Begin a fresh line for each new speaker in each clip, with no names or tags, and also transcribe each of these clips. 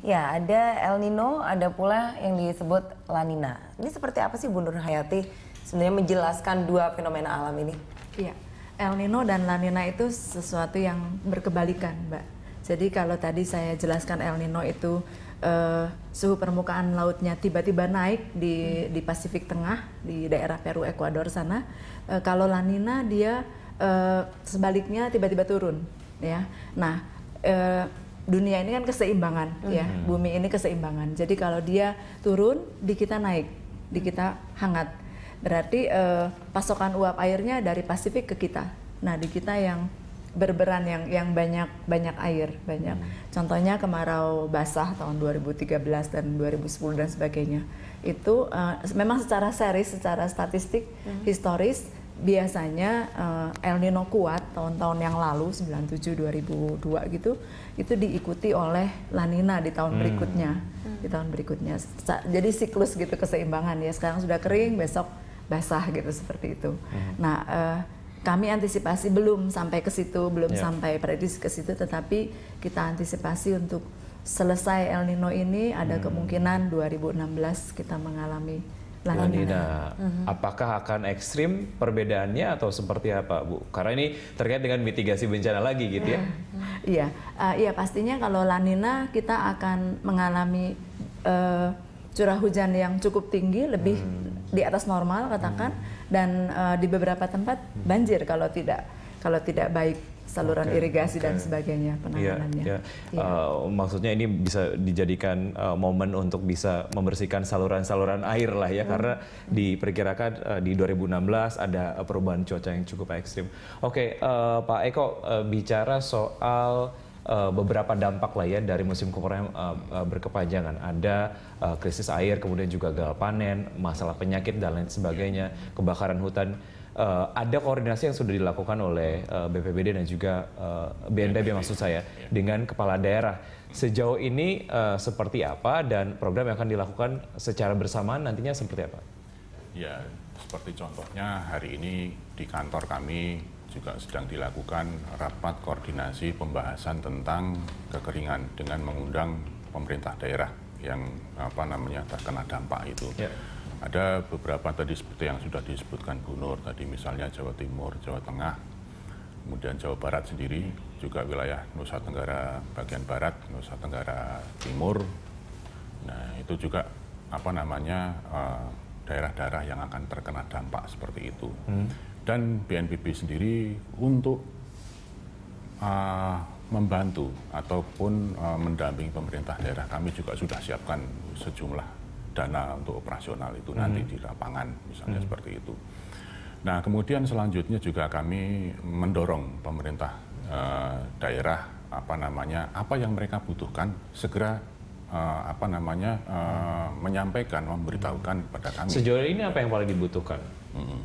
Ya, ada El Nino, ada pula yang disebut La Lanina. Ini seperti apa sih Bu Nur Hayati sebenarnya menjelaskan dua fenomena alam ini?
Iya, El Nino dan La Lanina itu sesuatu yang berkebalikan, Mbak. Jadi kalau tadi saya jelaskan El Nino itu eh, suhu permukaan lautnya tiba-tiba naik di hmm. di Pasifik Tengah, di daerah Peru, Ekuador sana. Eh, kalau Lanina dia eh, sebaliknya tiba-tiba turun, ya. Nah, eh, dunia ini kan keseimbangan hmm. ya hmm. bumi ini keseimbangan jadi kalau dia turun di kita naik di hmm. kita hangat berarti eh, pasokan uap airnya dari Pasifik ke kita nah di kita yang berberan yang yang banyak banyak air banyak hmm. contohnya kemarau basah tahun 2013 dan 2010 dan sebagainya itu uh, memang secara seri secara statistik hmm. historis biasanya uh, El Nino kuat tahun-tahun yang lalu 97 2002 gitu itu diikuti oleh La Nina di tahun hmm. berikutnya hmm. di tahun berikutnya jadi siklus gitu keseimbangan ya sekarang sudah kering besok basah gitu seperti itu hmm. nah uh, kami antisipasi belum sampai ke situ belum yeah. sampai prediksi ke situ tetapi kita antisipasi untuk selesai El Nino ini ada hmm. kemungkinan 2016 kita mengalami lanina. Mm-hmm.
Apakah akan ekstrim perbedaannya atau seperti apa, Bu? Karena ini terkait dengan mitigasi bencana lagi, gitu ya?
Mm-hmm. Iya, uh, iya pastinya kalau lanina kita akan mengalami uh, curah hujan yang cukup tinggi, lebih hmm. di atas normal katakan, hmm. dan uh, di beberapa tempat mm. banjir kalau tidak kalau tidak baik saluran okay. irigasi okay. dan sebagainya iya, penanganannya.
Yeah, yeah. Yeah. Uh, maksudnya ini bisa dijadikan uh, momen untuk bisa membersihkan saluran-saluran air lah ya, mm. karena diperkirakan uh, di 2016 ada perubahan cuaca yang cukup ekstrim. Oke, okay, uh, eh, Pak Eko uh, bicara soal Eh, beberapa dampak lah ya dari musim kemarau uh, eh, uh, eh, berkepanjangan. Ada uh, krisis air, kemudian juga gagal panen, masalah penyakit dan lain sebagainya, kebakaran hutan. Uh, ada koordinasi yang sudah dilakukan oleh uh, BPBD dan juga uh, BNPB maksud saya ya. dengan kepala daerah. Sejauh ini uh, seperti apa dan program yang akan dilakukan secara bersamaan nantinya seperti apa?
Ya, seperti contohnya hari ini di kantor kami juga sedang dilakukan rapat koordinasi pembahasan tentang kekeringan dengan mengundang pemerintah daerah yang apa namanya terkena dampak itu. Ya. Ada beberapa tadi seperti yang sudah disebutkan Bu Nur tadi misalnya Jawa Timur, Jawa Tengah, kemudian Jawa Barat sendiri juga wilayah Nusa Tenggara bagian barat, Nusa Tenggara Timur. Nah, itu juga apa namanya eh, daerah-daerah yang akan terkena dampak seperti itu. Hmm dan BNPB sendiri untuk uh, membantu ataupun uh, mendampingi pemerintah daerah kami juga sudah siapkan sejumlah dana untuk operasional itu hmm. nanti di lapangan misalnya hmm. seperti itu. Nah kemudian selanjutnya juga kami mendorong pemerintah uh, daerah apa namanya apa yang mereka butuhkan segera uh, apa namanya uh, menyampaikan memberitahukan kepada kami. Sejauh ini apa yang paling dibutuhkan? Hmm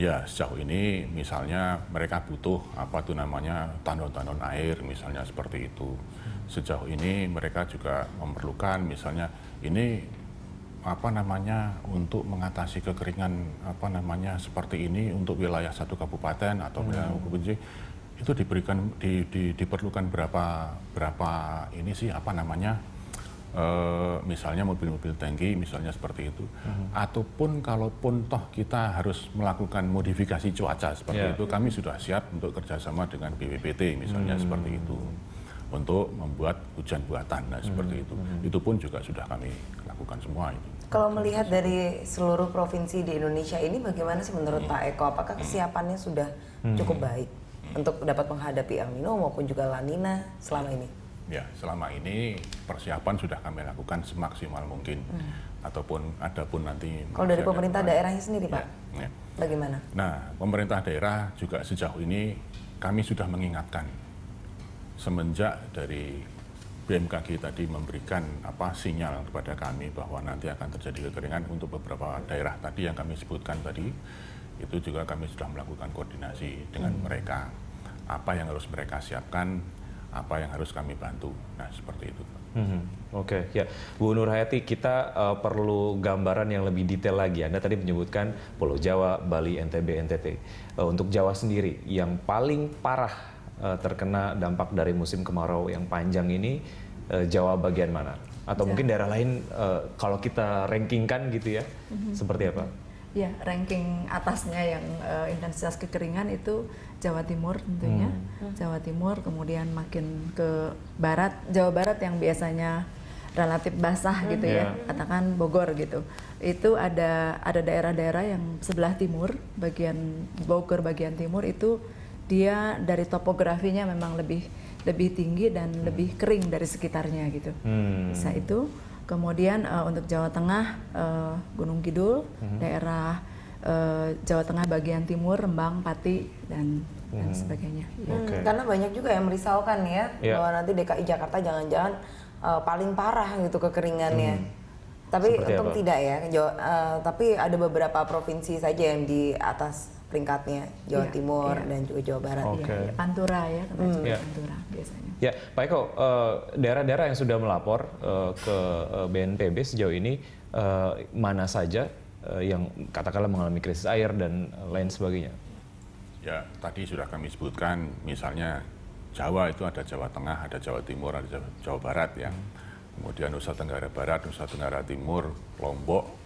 Ya, sejauh ini misalnya mereka butuh apa tuh namanya tandon-tandon air misalnya seperti itu. Sejauh ini mereka juga memerlukan misalnya ini apa namanya untuk mengatasi kekeringan apa namanya seperti ini untuk wilayah satu kabupaten atau ya. hmm. kebunji itu diberikan di, di, diperlukan berapa berapa ini sih apa namanya uh, misalnya mobil-mobil tangki misalnya seperti itu uh-huh. ataupun kalaupun toh kita harus melakukan modifikasi cuaca seperti yeah. itu kami sudah siap untuk kerjasama dengan BPPT misalnya hmm. seperti itu untuk membuat hujan buatan nah seperti hmm. itu hmm. itu pun juga sudah kami lakukan semua ini.
kalau melihat dari seluruh provinsi di Indonesia ini bagaimana sih menurut hmm. Pak Eko apakah hmm. kesiapannya sudah hmm. cukup baik untuk dapat menghadapi El Nino maupun juga La Nina selama ini
Ya, selama ini persiapan sudah kami lakukan semaksimal mungkin. Hmm. Ataupun adapun nanti Kalau dari pemerintah ada,
daerahnya sendiri, Pak. Ya, ya, Bagaimana?
Nah, pemerintah daerah juga sejauh ini kami sudah mengingatkan semenjak dari BMKG tadi memberikan apa sinyal kepada kami bahwa nanti akan terjadi kekeringan untuk beberapa daerah tadi yang kami sebutkan tadi itu juga kami sudah melakukan koordinasi dengan hmm. mereka apa yang harus mereka siapkan apa yang harus kami bantu. Nah, seperti itu. Hmm, Oke, okay, ya Bu Nur Hayati, kita uh, perlu gambaran
yang lebih detail lagi. Anda tadi menyebutkan Pulau Jawa, Bali, NTB, NTT. Uh, eh, untuk Jawa sendiri, yang paling parah uh, terkena dampak dari musim kemarau yang panjang ini, uh, Jawa bagian mana? Atau Jawa. mungkin daerah lain, uh, kalau kita rankingkan gitu ya, mm -hmm. seperti apa?
ya ranking atasnya yang uh, intensitas kekeringan itu Jawa Timur tentunya hmm. hmm. Jawa Timur kemudian makin ke barat Jawa Barat yang biasanya relatif basah hmm. gitu yeah. ya katakan Bogor gitu itu ada ada daerah-daerah yang sebelah timur bagian Bogor bagian timur itu dia dari topografinya memang lebih lebih tinggi dan hmm. lebih kering dari sekitarnya gitu hmm. bisa itu Kemudian uh, untuk Jawa Tengah uh, Gunung Kidul, hmm. daerah uh, Jawa Tengah bagian timur Rembang, Pati dan hmm. dan mhm. sebagainya. Hmm, Karena banyak juga yang merisaukan ya yeah. bahwa nanti DKI Jakarta
jangan-jangan uh, paling parah gitu kekeringannya. Hmm. Tapi Seperti untung apa? tidak ya. Jawa, uh, tapi ada beberapa provinsi saja yang di atas peringkatnya Jawa yeah. Timur yeah. dan juga Jawa Barat. Okay. ya. Iya, Pantura ya, hmm. yeah. Pantura biasanya.
Ya, yeah. Pak Eko, uh, daerah-daerah yang sudah melapor uh, ke BNPB eh, sejauh ini uh, mana
saja uh, yang katakanlah mengalami krisis air dan lain sebagainya? Ya, tadi sudah kami sebutkan misalnya Jawa itu ada Jawa Tengah, ada Jawa Timur, ada Jawa, Jawa Barat ya. Hmm. Kemudian Nusa Tenggara Barat, Nusa Tenggara Timur, Lombok,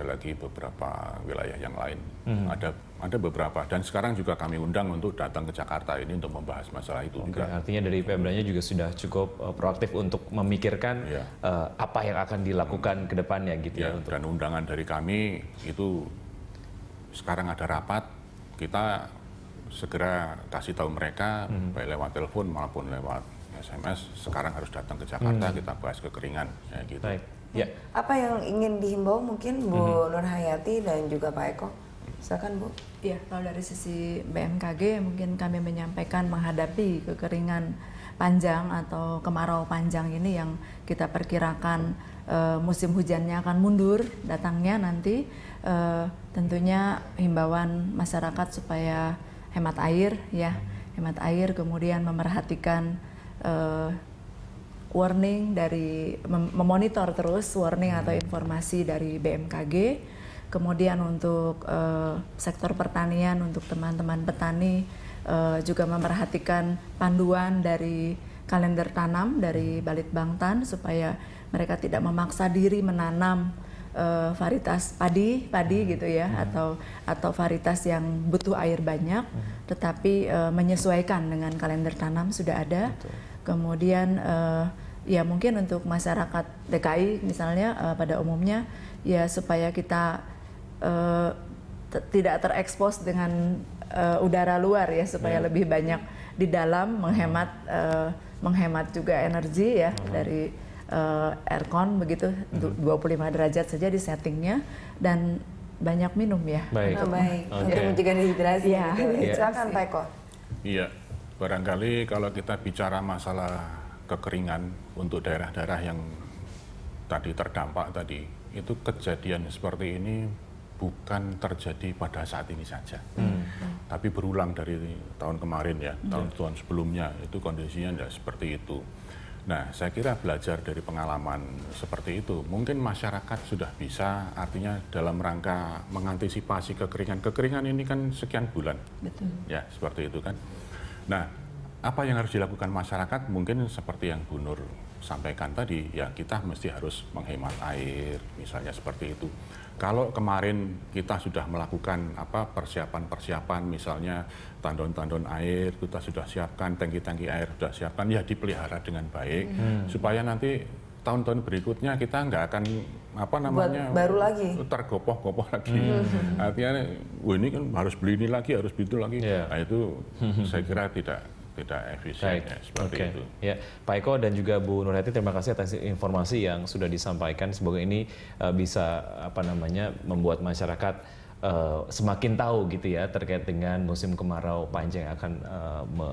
ada lagi beberapa wilayah yang lain. Hmm. Ada ada beberapa dan sekarang juga kami undang untuk datang ke Jakarta ini untuk membahas masalah itu okay. juga. Artinya dari Pemdanya juga sudah cukup uh, proaktif untuk memikirkan yeah. Iya. uh, apa yang akan dilakukan hmm. ke depannya gitu ya. ya untuk... Dan undangan dari kami itu sekarang ada rapat kita segera kasih tahu mereka hmm. baik lewat telepon maupun lewat SMS sekarang harus datang ke Jakarta hmm. kita bahas kekeringan ya gitu. Baik. Ya.
Apa yang ingin dihimbau mungkin Bu mm-hmm. Nur dan juga Pak Eko? Silakan Bu.
Ya, kalau dari sisi BMKG mungkin kami menyampaikan menghadapi kekeringan panjang atau kemarau panjang ini yang kita perkirakan uh, musim hujannya akan mundur datangnya nanti uh, tentunya himbauan masyarakat supaya hemat air ya hemat air kemudian memperhatikan uh, eh, warning dari mem memonitor terus warning atau informasi dari BMKG. Kemudian untuk uh, sektor pertanian untuk teman-teman petani uh, juga memperhatikan panduan dari kalender tanam dari Balit Bangtan supaya mereka tidak memaksa diri menanam uh, varietas padi padi hmm. gitu ya hmm. atau atau varietas yang butuh air banyak hmm. tetapi uh, menyesuaikan dengan kalender tanam sudah ada Betul. Kemudian uh, ya mungkin untuk masyarakat DKI misalnya uh, pada umumnya ya supaya kita uh, tidak terekspos dengan uh, udara luar ya supaya yeah. lebih banyak di dalam menghemat uh, menghemat juga energi ya uh-huh. dari uh, aircon begitu uh-huh. Hmm. 25 derajat saja di settingnya dan banyak minum ya. Baik. Oh, baik. Okay. Untuk mencegah dehidrasi. ya Gitu. Iya. Silakan Pak
Iya. Barangkali kalau kita bicara masalah kekeringan untuk daerah-daerah yang tadi terdampak tadi, itu kejadian seperti ini bukan terjadi pada saat ini saja, hmm. tapi berulang dari tahun kemarin ya, tahun-tahun hmm. ya. sebelumnya itu kondisinya tidak seperti itu. Nah, saya kira belajar dari pengalaman seperti itu, mungkin masyarakat sudah bisa, artinya dalam rangka mengantisipasi kekeringan. Kekeringan ini kan sekian bulan, Betul. ya seperti itu kan. Nah, apa yang harus dilakukan masyarakat mungkin seperti yang Bu Nur sampaikan tadi, ya kita mesti harus menghemat air, misalnya seperti itu. Kalau kemarin kita sudah melakukan apa persiapan-persiapan, misalnya tandon-tandon air kita sudah siapkan, tangki-tangki air sudah siapkan, ya dipelihara dengan baik hmm. supaya nanti tahun-tahun berikutnya kita nggak akan apa namanya Buat baru lagi tergopoh-gopoh lagi hmm. artinya oh ini kan harus beli ini lagi harus beli itu lagi yeah. nah itu saya kira tidak tidak efisien right. ya, seperti okay. itu.
Ya, Pak Eko dan juga Bu Nurhati terima kasih atas informasi yang sudah disampaikan. Semoga ini uh, bisa apa namanya membuat masyarakat Uh, semakin tahu gitu ya terkait dengan musim kemarau panjang akan uh, me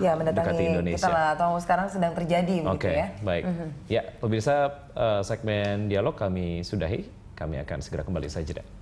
ya, mendatangi Indonesia. Kita lah, atau sekarang sedang terjadi okay, ya. Oke, baik. Mm -hmm.
Ya, pemirsa uh, segmen dialog kami sudahi. Kami akan segera kembali saja.